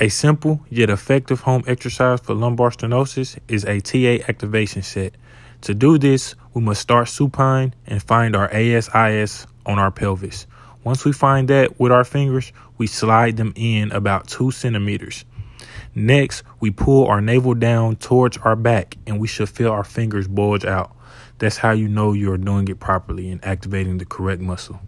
A simple yet effective home exercise for lumbar stenosis is a TA activation set. To do this, we must start supine and find our ASIS on our pelvis. Once we find that with our fingers, we slide them in about 2 centimeters. Next, we pull our navel down towards our back and we should feel our fingers bulge out. That's how you know you're doing it properly and activating the correct muscle.